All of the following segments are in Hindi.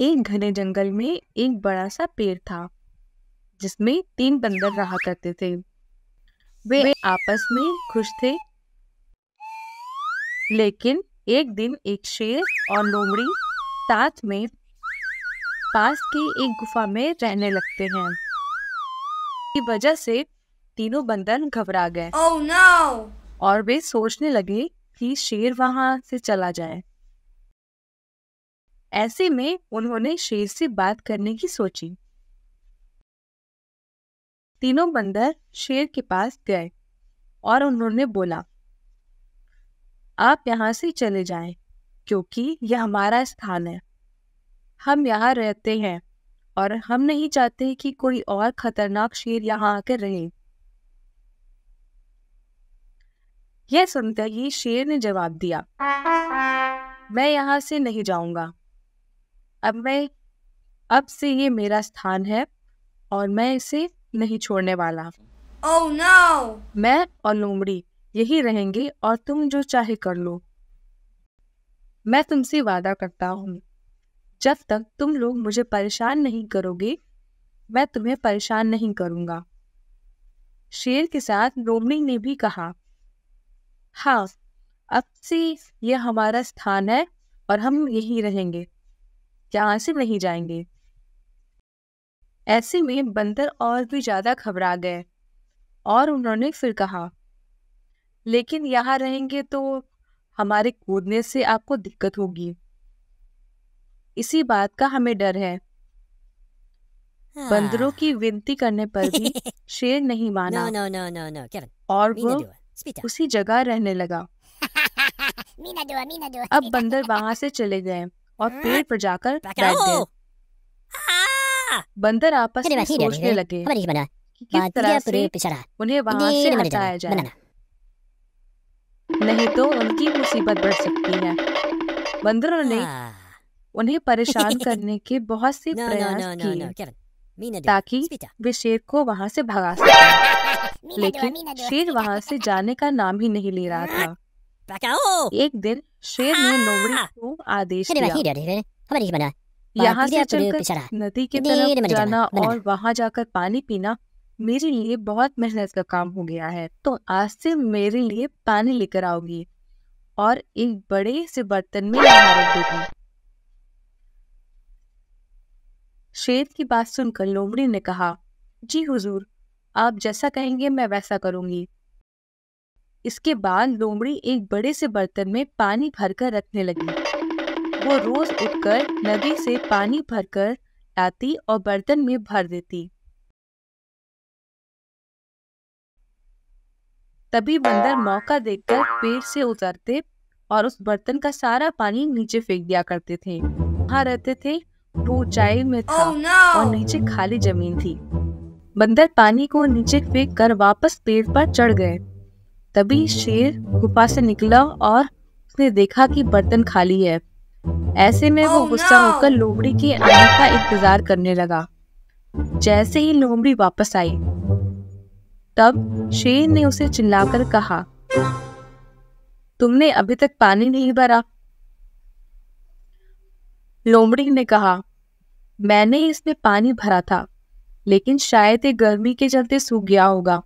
एक घने जंगल में एक बड़ा सा पेड़ था जिसमें तीन बंदर रहा करते थे वे, आपस में खुश थे लेकिन एक दिन एक शेर और लोमड़ी साथ में पास की एक गुफा में रहने लगते हैं इसकी वजह से तीनों बंदर घबरा गए oh, no! और वे सोचने लगे कि शेर वहां से चला जाए ऐसे में उन्होंने शेर से बात करने की सोची तीनों बंदर शेर के पास गए और उन्होंने बोला आप यहां से चले जाएं क्योंकि यह हमारा स्थान है हम यहाँ रहते हैं और हम नहीं चाहते कि कोई और खतरनाक शेर यहाँ आकर रहे यह सुनते ही शेर ने जवाब दिया मैं यहां से नहीं जाऊंगा अब मैं अब से ये मेरा स्थान है और मैं इसे नहीं छोड़ने वाला oh, no! मैं और लोमड़ी यही रहेंगे और तुम जो चाहे कर लो मैं तुमसे वादा करता हूँ जब तक तुम लोग मुझे परेशान नहीं करोगे मैं तुम्हें परेशान नहीं करूंगा शेर के साथ लोमड़ी ने भी कहा हाँ अब से यह हमारा स्थान है और हम यही रहेंगे यहां से नहीं जाएंगे ऐसे में बंदर और भी ज्यादा घबरा गए और उन्होंने फिर कहा लेकिन यहाँ रहेंगे तो हमारे कूदने से आपको दिक्कत होगी इसी बात का हमें डर है बंदरों हाँ। की विनती करने पर भी शेर नहीं माना no, no, no, no, no. और वो उसी जगह रहने लगा अब बंदर वहां से चले गए और हाँ। पेड़ पर जाकर बैठ गए हाँ। बंदर आपस में सोचने लगे कि किस तरह से उन्हें वहां से हटाया जाए नहीं तो उनकी मुसीबत बढ़ सकती है बंदरों ने हाँ। उन्हें परेशान करने के बहुत से प्रयास किए ताकि वे शेर को वहां से भगा सके लेकिन शेर वहां से जाने का नाम ही नहीं ले रहा था एक दिन शेर ने हाँ। लोमड़ी को आदेश दिया यहाँ से चलकर नदी के तरफ जाना और वहाँ जाकर पानी पीना मेरे लिए बहुत मेहनत का काम हो गया है तो आज से मेरे लिए पानी लेकर आओगी और एक बड़े से बर्तन में देगी शेर की बात सुनकर लोमड़ी ने कहा जी हुजूर आप जैसा कहेंगे मैं वैसा करूंगी इसके बाद लोमड़ी एक बड़े से बर्तन में पानी भरकर रखने लगी वो रोज उठकर नदी से पानी भरकर लाती और बर्तन में भर देती तभी बंदर मौका देखकर पेड़ से उतरते और उस बर्तन का सारा पानी नीचे फेंक दिया करते थे वहां रहते थे वो ऊंचाई में था oh, no! और नीचे खाली जमीन थी बंदर पानी को नीचे फेंक कर वापस पेड़ पर चढ़ गए तभी शेर गुफा से निकला और उसने देखा कि बर्तन खाली है ऐसे में वो oh, गुस्सा होकर लोमड़ी के आने का इंतजार करने लगा जैसे ही लोमड़ी वापस आई तब शेर ने उसे चिल्लाकर कहा तुमने अभी तक पानी नहीं भरा लोमड़ी ने कहा मैंने इसमें पानी भरा था लेकिन शायद ये गर्मी के चलते सूख गया होगा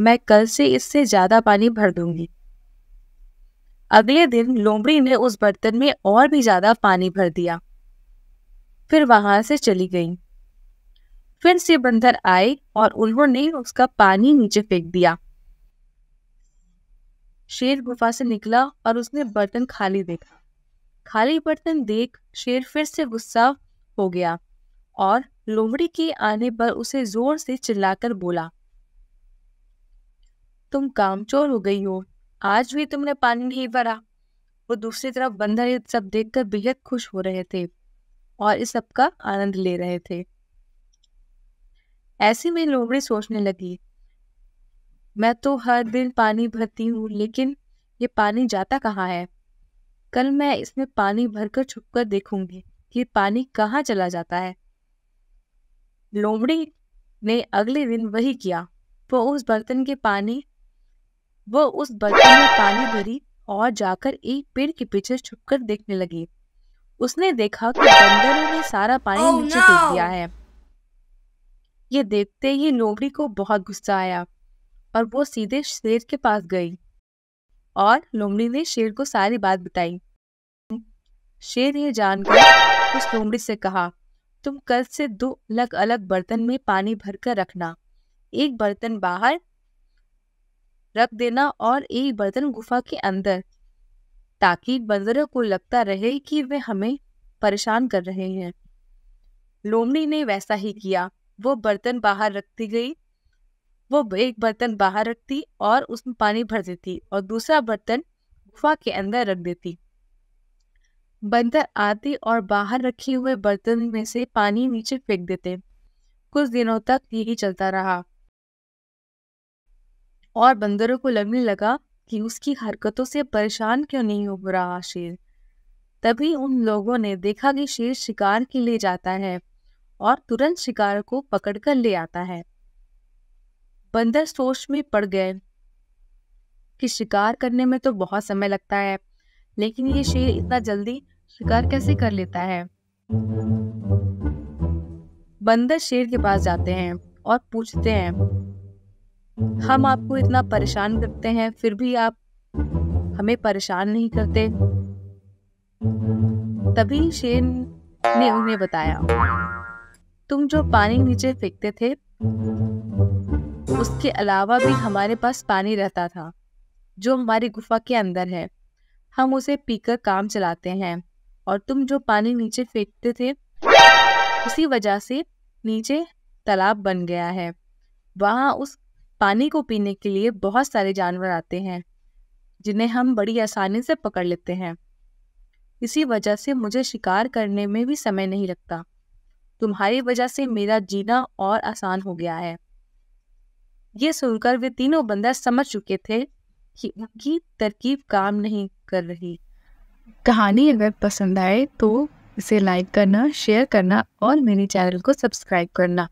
मैं कल से इससे ज्यादा पानी भर दूंगी अगले दिन लोमड़ी ने उस बर्तन में और भी ज्यादा पानी भर दिया फिर वहां से चली गई फिर से बंदर आए और उन्होंने उसका पानी नीचे फेंक दिया शेर गुफा से निकला और उसने बर्तन खाली देखा खाली बर्तन देख शेर फिर से गुस्सा हो गया और लोमड़ी के आने पर उसे जोर से चिल्लाकर बोला तुम कामचोर हो गई हो आज भी तुमने पानी नहीं भरा वो दूसरी तरफ बंदर ये सब देखकर बेहद खुश हो रहे थे और इस सब का आनंद ले रहे थे ऐसे में लोमड़ी सोचने लगी मैं तो हर दिन पानी भरती हूँ लेकिन ये पानी जाता कहाँ है कल मैं इसमें पानी भरकर छुप कर देखूंगी कि पानी कहाँ चला जाता है लोमड़ी ने अगले दिन वही किया वो उस बर्तन के पानी वह उस बर्तन में पानी भरी और जाकर एक पेड़ के पीछे छुपकर देखने लगी उसने देखा कि बंदरों ने सारा पानी oh, नीचे फेंक no! दिया है ये देखते ही लोमड़ी को बहुत गुस्सा आया और वो सीधे शेर के पास गई और लोमड़ी ने शेर को सारी बात बताई शेर ये जानकर उस लोमड़ी से कहा तुम कल से दो अलग अलग बर्तन में पानी भरकर रखना एक बर्तन बाहर रख देना और एक बर्तन गुफा के अंदर ताकि बंदरों को लगता रहे कि वे हमें परेशान कर रहे हैं लोमड़ी ने वैसा ही किया वो बर्तन बाहर रखती गई वो एक बर्तन बाहर रखती और उसमें पानी भर देती और दूसरा बर्तन गुफा के अंदर रख देती बंदर आते और बाहर रखे हुए बर्तन में से पानी नीचे फेंक देते कुछ दिनों तक यही चलता रहा और बंदरों को लगने लगा कि उसकी हरकतों से परेशान क्यों नहीं हो रहा शेर तभी उन लोगों ने देखा कि शेर शिकार के लिए जाता है और तुरंत शिकार को पकड़कर ले आता है बंदर सोच में पड़ गए कि शिकार करने में तो बहुत समय लगता है लेकिन ये शेर इतना जल्दी शिकार कैसे कर लेता है बंदर शेर के पास जाते हैं और पूछते हैं हम आपको इतना परेशान करते हैं फिर भी आप हमें परेशान नहीं करते तभी शेन ने उन्हें बताया तुम जो पानी नीचे फेंकते थे उसके अलावा भी हमारे पास पानी रहता था जो हमारी गुफा के अंदर है हम उसे पीकर काम चलाते हैं और तुम जो पानी नीचे फेंकते थे उसी वजह से नीचे तालाब बन गया है वहां उस पानी को पीने के लिए बहुत सारे जानवर आते हैं जिन्हें हम बड़ी आसानी से पकड़ लेते हैं इसी वजह से मुझे शिकार करने में भी समय नहीं लगता तुम्हारी वजह से मेरा जीना और आसान हो गया है ये सुनकर वे तीनों बंदर समझ चुके थे कि उनकी तरकीब काम नहीं कर रही कहानी अगर पसंद आए तो इसे लाइक करना शेयर करना और मेरे चैनल को सब्सक्राइब करना